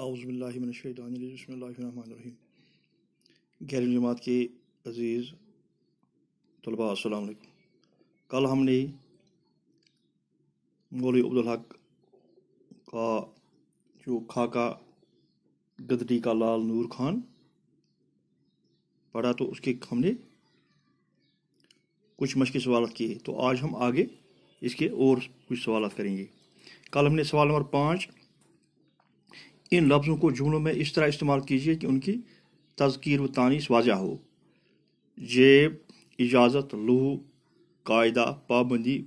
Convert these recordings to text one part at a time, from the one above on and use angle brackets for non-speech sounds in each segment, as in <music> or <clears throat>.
आउज़बिल्लिमिनशैदानबसमीम गैर जमात के अज़ीज़ तलबा असलम कल हमने मौली अब्दुल हक का जो खाका गदरी का लाल नूर खान पढ़ा तो उसके हमने कुछ मशक सवाल किए तो आज हम आगे इसके और कुछ सवाल करेंगे कल हमने सवाल नंबर पाँच इन लफ्ज़ों को जुमलों में इस तरह इस्तेमाल कीजिए कि उनकी तजकीर व तानीस वाजह हो जेब इजाज़त लहू कायदा पाबंदी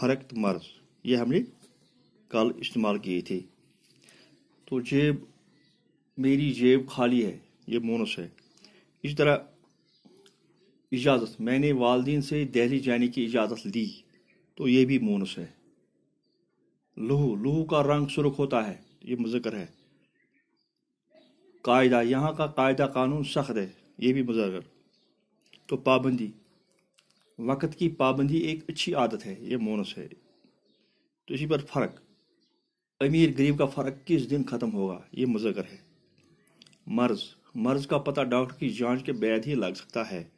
फरक्त मर्ज ये हमने कल इस्तेमाल किए थे तो जेब मेरी जेब खाली है ये मोनस है इस तरह इजाज़त मैंने वालदेन से दहली जाने की इजाज़त ली तो ये भी मोनस है लहू लहू का रंग सुरख होता है ये मुजकर है कायदा यहाँ का कायदा कानून सख्त है ये भी मुजकर तो पाबंदी वक़्त की पाबंदी एक अच्छी आदत है ये मोनस है तो इसी पर फ़र्क अमीर गरीब का फ़र्क किस दिन ख़त्म होगा ये मुजकर है मर्ज़ मर्ज़ का पता डॉक्टर की जांच के बैद ही लग सकता है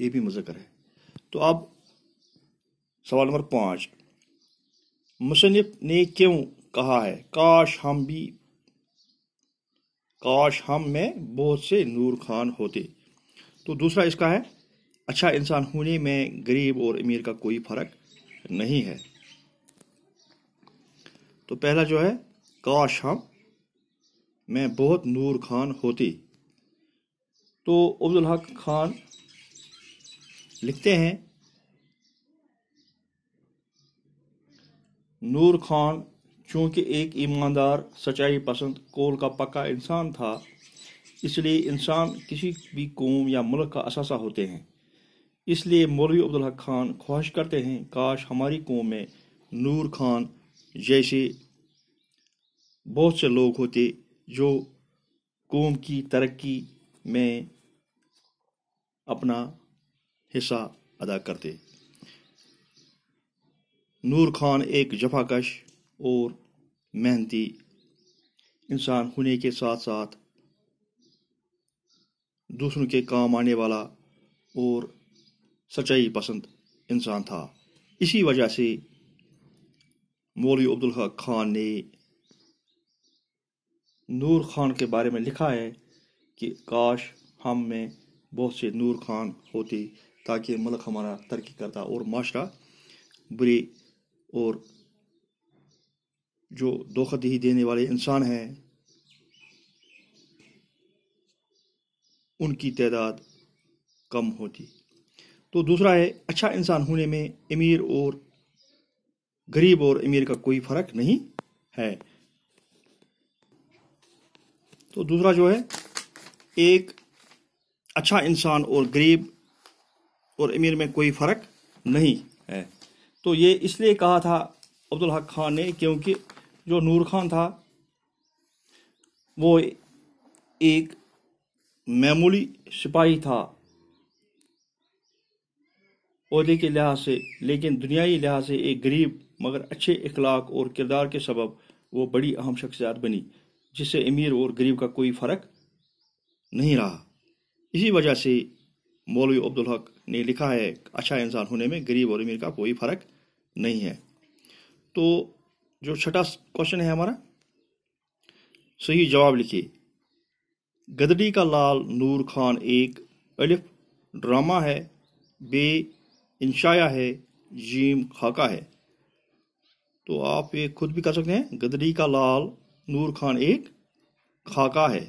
ये भी मुजकर है तो अब सवाल नंबर पाँच मुसनफ ने क्यों कहा है काश हम भी काश हम में बहुत से नूर खान होते तो दूसरा इसका है अच्छा इंसान होने में गरीब और अमीर का कोई फर्क नहीं है तो पहला जो है काश हम में बहुत नूर खान होती तो अब्दुल हक खान लिखते हैं नूर खान चूंकि एक ईमानदार सच्चाई पसंद कोल का पक्का इंसान था इसलिए इंसान किसी भी कौम या मुल्क का असासा होते हैं इसलिए मौलवी अब्दुल हक खान ख्वाहिश करते हैं काश हमारी कौम में नूर खान जैसे बहुत से लोग होते जो कौम की तरक्की में अपना हिस्सा अदा करते नूर खान एक जफाकश और मेहनती इंसान होने के साथ साथ दूसरों के काम आने वाला और सच्चाई पसंद इंसान था इसी वजह से मौलवी अब्दुल हक खान ने नूर खान के बारे में लिखा है कि काश हम में बहुत से नूर खान होते ताकि मुल्क हमारा तरक्की करता और माशरा बुरी और जो ही देने वाले इंसान हैं उनकी तादाद कम होती तो दूसरा है अच्छा इंसान होने में अमीर और गरीब और अमीर का कोई फर्क नहीं है तो दूसरा जो है एक अच्छा इंसान और गरीब और अमीर में कोई फर्क नहीं तो ये इसलिए कहा था अब्दुल हक खान ने क्योंकि जो नूर खान था वो एक मामूली सिपाही था अहदे के लिहाज से लेकिन दुनियाई लिहाज से एक गरीब मगर अच्छे इखलाक और किरदार के सबब वो बड़ी अहम शख्सियात बनी जिससे अमीर और गरीब का कोई फ़र्क नहीं रहा इसी वजह से मौलवी अब्दुल हक ने लिखा है अच्छा इंसान होने में गरीब और अमीर का कोई फ़र्क नहीं है तो जो छठा क्वेश्चन है हमारा सही जवाब लिखिए गदड़ी का लाल नूर खान एक अलिफ ड्रामा है बे इंशाया है जीम खाका है तो आप ये खुद भी कर सकते हैं गदरी का लाल नूर खान एक खाका है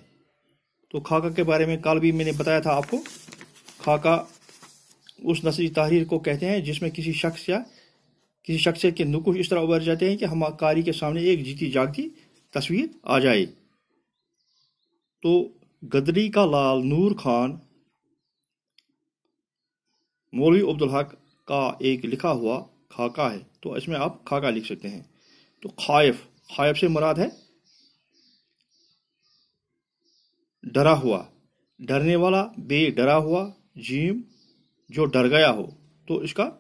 तो खाका के बारे में कल भी मैंने बताया था आपको खाका उस नसरी तहरीर को कहते हैं जिसमें किसी शख्स या किसी शख्सियत के नुकुश इस तरह उभर जाते हैं कि हम कारी के सामने एक जीती जागती तस्वीर आ जाए तो गदरी का लाल नूर खान मौलवी अब्दुल हक का एक लिखा हुआ खाका है तो इसमें आप खाका लिख सकते हैं तो खाइफ खाइफ से मुराद है डरा हुआ डरने वाला बे डरा हुआ जीम जो डर गया हो तो इसका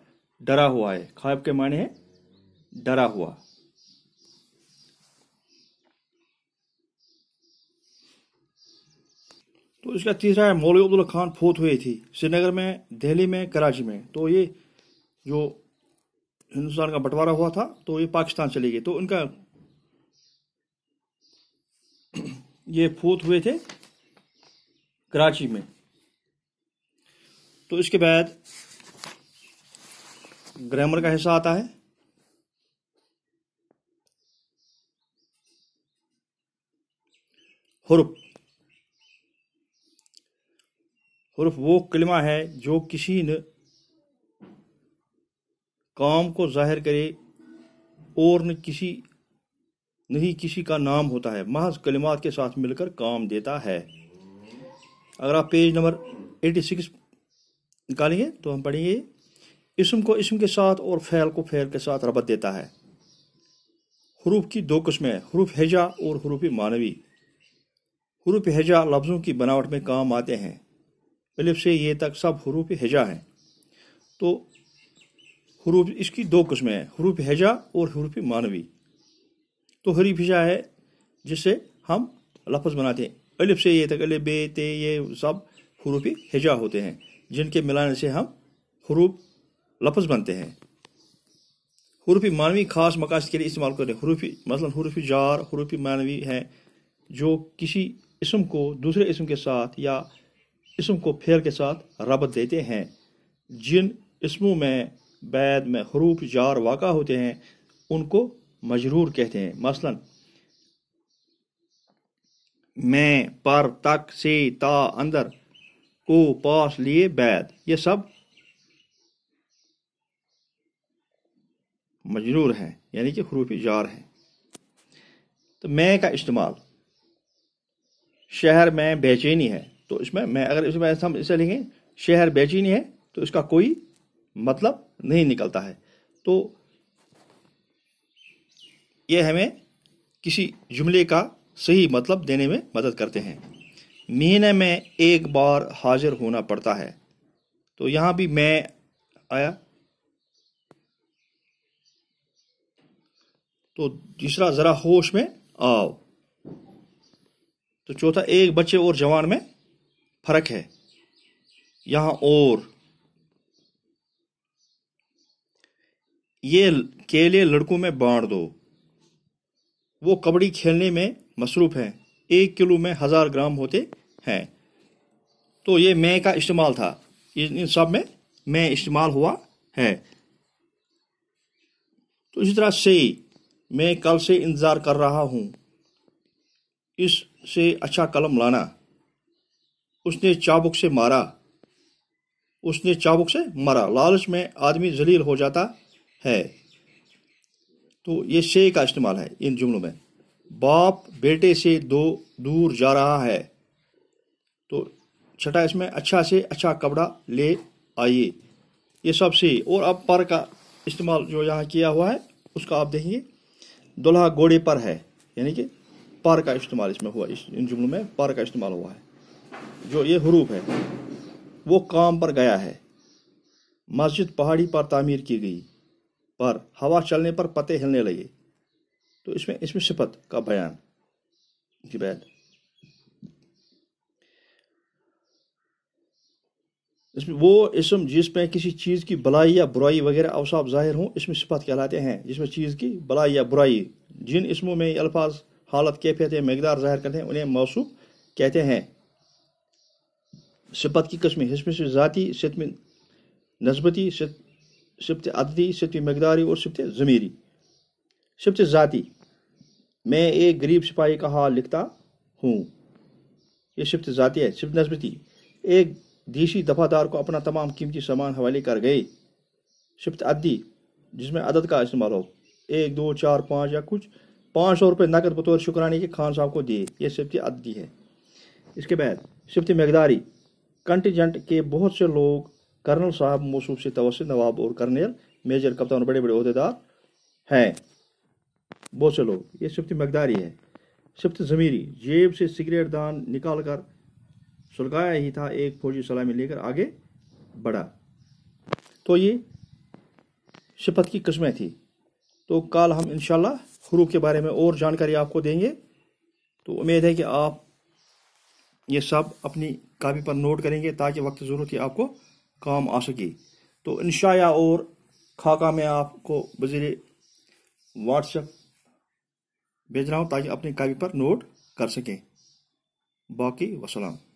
डरा हुआ है खायब के माने है डरा हुआ तो इसका तीसरा है मौलवी अब्दुल्ला खान फोत हुई थी श्रीनगर में दिल्ली में कराची में तो ये जो हिंदुस्तान का बंटवारा हुआ था तो ये पाकिस्तान चले गए तो इनका <clears throat> ये फोत हुए थे कराची में तो इसके बाद ग्रामर का हिस्सा आता है हरूफ हरूफ वो कलमा है जो किसी न काम को जाहिर करे और न किसी नहीं किसी का नाम होता है महज कलिमात के साथ मिलकर काम देता है अगर आप पेज नंबर 86 निकालिए तो हम पढ़ेंगे इसम को इसम के साथ और फैल को फैल के साथ रबत देता है हरूफ की दो किस्में हरूफ हैजा और हरूफ मानवी हरूफ हैजा लफ्ज़ों की बनावट में काम आते हैं अलिफ से ये तक सब हरूफ हैजा हैं तो हरूफ इसकी दो किस्में हैं हरूफ हैजा और हरूफ मानवी तो हरीफ हैजा है जिससे हम लफ्ज़ बनाते हैं अलिफ से ये तक अलिफ बे ते ये सब हरूफ हैजा होते हैं जिनके मिलाने से हम हरूफ लफ्ज बनते हैं हरूफी मानवी खास मकास के लिए इस्तेमाल करें हरूफी मसलन हरूफी जार हरूफी मानवी हैं जो किसी इसम को दूसरे इसम के साथ या इसम को फेर के साथ रबत देते हैं जिन इसमों में बैद में हरूफ जार वाक़ होते हैं उनको मजरूर कहते हैं मसलन मैं पर तक से ता अंदर को पास लिए बैद ये सब मजरूर हैं यानी कि हरूफ जार हैं तो मैं का इस्तेमाल शहर में बेचैनी है तो इसमें मैं अगर इसमें हम इसे लिखें शहर बेचैनी है तो इसका कोई मतलब नहीं निकलता है तो ये हमें किसी जुमले का सही मतलब देने में मदद करते हैं महीने में एक बार हाजिर होना पड़ता है तो यहां भी मैं आया तो तीसरा जरा होश में आओ तो चौथा एक बच्चे और जवान में फर्क है यहां और ये केले लड़कों में बांट दो वो कबड्डी खेलने में मसरूफ हैं एक किलो में हजार ग्राम होते है तो ये मैं का इस्तेमाल था इन सब में मैं इस्तेमाल हुआ है तो इसी तरह से मैं कल से इंतज़ार कर रहा हूं इससे अच्छा कलम लाना उसने चाबुक से मारा उसने चाबुक से मारा लालच में आदमी जलील हो जाता है तो ये से का इस्तेमाल है इन जुमलों में बाप बेटे से दो दूर जा रहा है तो छठा इसमें अच्छा से अच्छा कपड़ा ले आइए ये सब से और अब पर का इस्तेमाल जो यहाँ किया हुआ है उसका आप देखेंगे दुल्हा घोड़े पर है यानी कि पर का इस्तेमाल इसमें हुआ इस इन जुमलों में पर का इस्तेमाल हुआ है जो ये हरूफ है वो काम पर गया है मस्जिद पहाड़ी पर तामीर की गई पर हवा चलने पर पते हिलने लगे तो इसमें इसमें सिफत का बयान की बैद इसमें वो इसम जिसमें किसी चीज़ की भलाई या बुराई वगैरह अवसाफ जाहिर हों इसमें सिफात कहलाते हैं जिसमें चीज़ की भलाई या बुराई जिन इसमों में अल्फाज हालत कैफियत या मकदार जाहिर करते हैं उन्हें मौसू कहते हैं सिफत की कस्में इसमें से ज़ाती सित में नस्बती सिफत अददी सित मकदारी और सिफत ज़मीरी सिफत ज़ाती मैं एक गरीब सिपाही का हाल लिखता हूँ ये सिफत ज़ाती है सिफ नस्बती एक देशी दफादार को अपना तमाम कीमती सामान हवाले कर गए शिफ्त अद्दी जिसमें अदद का इस्तेमाल हो एक दो चार पाँच या कुछ पाँच सौ रुपये नकद बतौर शुक्राने के खान साहब को दिए यह सिफ्त अद्दी है इसके बाद सिफ्त मकदारी कंटीजेंट के बहुत से लोग कर्नल साहब मौसू से तवस नवाब और कर्नल मेजर कप्तान बड़े बड़े अहदेदार हैं बहुत से लोग ये सिफ्त मकदारी है सिफ्त ज़मीरी जेब से सिगरेट दान निकाल कर सुलगाया ही था एक फौजी सलाह में लेकर आगे बढ़ा तो ये शपथ की कस्में थी तो कल हम इनशाला हरूफ के बारे में और जानकारी आपको देंगे तो उम्मीद है कि आप ये सब अपनी कापी पर नोट करेंगे ताकि वक्त ज़रूरत की आपको काम आ सके तो इनशाया और खाका में आपको वजीर व्हाट्सएप भेज रहा हूँ ताकि अपनी कापी पर नोट कर सकें बाकी वसलाम